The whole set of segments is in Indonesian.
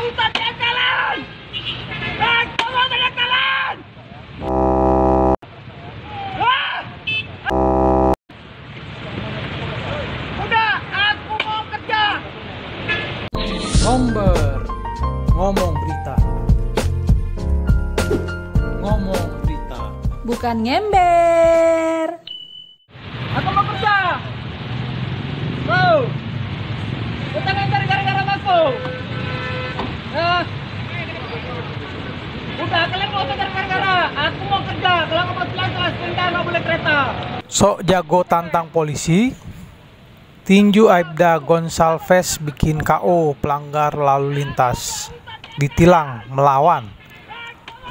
Pauta de Calán! ¡Acabo de Calán! Udah, aku mau kerja. Bomber ngomong berita. Ngomong berita. Bukan ngember. Aku mau kerja, kalau kamu nggak boleh kereta. Sok jago tantang polisi. Tinju Aibda Gonsalves bikin KO pelanggar lalu lintas. Ditilang, melawan.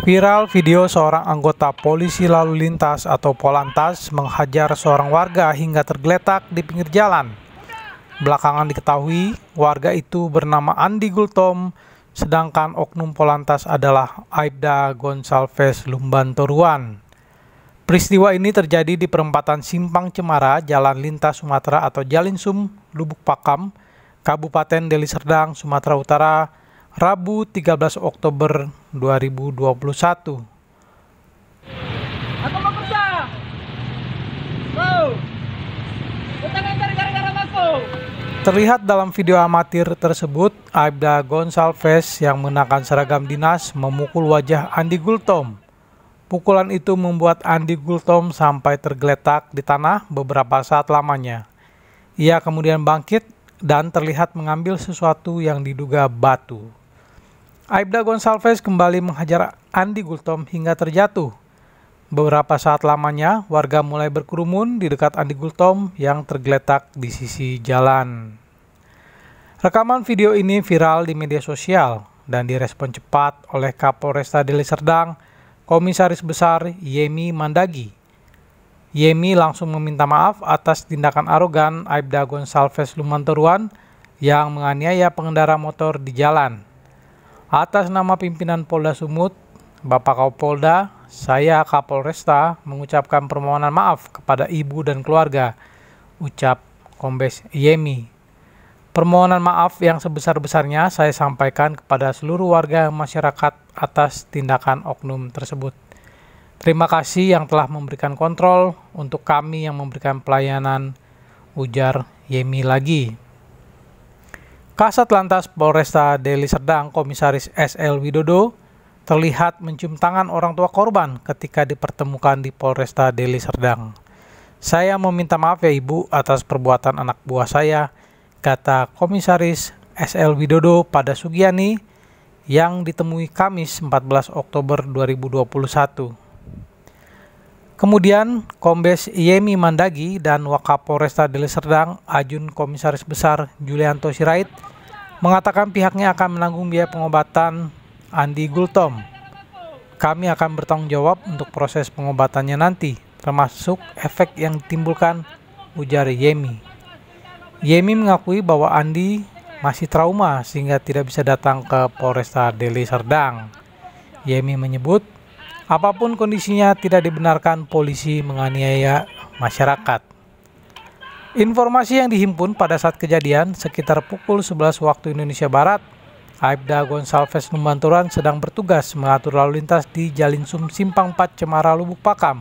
Viral video seorang anggota polisi lalu lintas atau Polantas menghajar seorang warga hingga tergeletak di pinggir jalan. Belakangan diketahui, warga itu bernama Andi Gultom sedangkan Oknum Polantas adalah Aibda Gonsalves Lumbantoruan. Peristiwa ini terjadi di perempatan Simpang Cemara, Jalan Lintas Sumatera atau Jalinsum, Lubuk Pakam, Kabupaten Deli Serdang, Sumatera Utara, Rabu 13 Oktober 2021. Terlihat dalam video amatir tersebut, Aibda Gonsalves yang mengenakan seragam dinas memukul wajah Andi Gultom. Pukulan itu membuat Andi Gultom sampai tergeletak di tanah beberapa saat lamanya. Ia kemudian bangkit dan terlihat mengambil sesuatu yang diduga batu. Aibda Gonsalves kembali menghajar Andi Gultom hingga terjatuh. Beberapa saat lamanya, warga mulai berkerumun di dekat Andi Gultom yang tergeletak di sisi jalan. Rekaman video ini viral di media sosial dan direspon cepat oleh Kapolresta Deli Serdang, Komisaris Besar Yemi Mandagi. Yemi langsung meminta maaf atas tindakan arogan Aibda Gonsalves Lumantoruan yang menganiaya pengendara motor di jalan. Atas nama pimpinan Polda Sumut, Bapak Kapolda saya Kapolresta mengucapkan permohonan maaf kepada ibu dan keluarga, ucap Kombes Yemi. Permohonan maaf yang sebesar-besarnya saya sampaikan kepada seluruh warga masyarakat atas tindakan oknum tersebut. Terima kasih yang telah memberikan kontrol untuk kami yang memberikan pelayanan, ujar Yemi lagi. Kasat Lantas Polresta Deli Serdang Komisaris SL Widodo terlihat mencium tangan orang tua korban ketika dipertemukan di Polresta Deli Serdang. Saya meminta maaf ya ibu atas perbuatan anak buah saya, kata Komisaris SL Widodo pada Sugiani yang ditemui Kamis 14 Oktober 2021. Kemudian, Kombes Yemi Mandagi dan Wakapolresta Deli Serdang, Ajun Komisaris Besar Julianto Sirait, mengatakan pihaknya akan menanggung biaya pengobatan Andi Gultom. Kami akan bertanggung jawab untuk proses pengobatannya nanti, termasuk efek yang ditimbulkan, ujar Yemi. Yemi mengakui bahwa Andi masih trauma sehingga tidak bisa datang ke Polresta Deli Serdang. Yemi menyebut, apapun kondisinya tidak dibenarkan polisi menganiaya masyarakat. Informasi yang dihimpun pada saat kejadian sekitar pukul 11 waktu Indonesia Barat Aibda Gonsalves Numanturan sedang bertugas mengatur lalu lintas di Jalin Sum Simpang 4 Cemara Lubuk Pakam.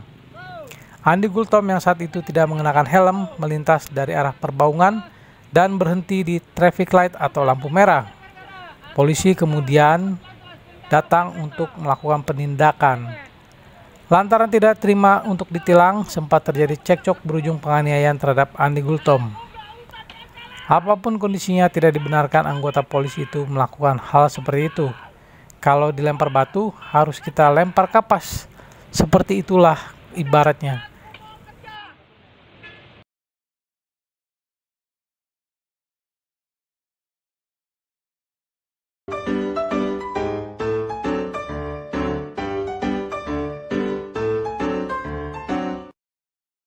Andi Gultom yang saat itu tidak mengenakan helm melintas dari arah perbaungan dan berhenti di traffic light atau lampu merah. Polisi kemudian datang untuk melakukan penindakan. Lantaran tidak terima untuk ditilang, sempat terjadi cekcok berujung penganiayaan terhadap Andi Gultom. Apapun kondisinya tidak dibenarkan anggota polisi itu melakukan hal seperti itu. Kalau dilempar batu harus kita lempar kapas. Seperti itulah ibaratnya.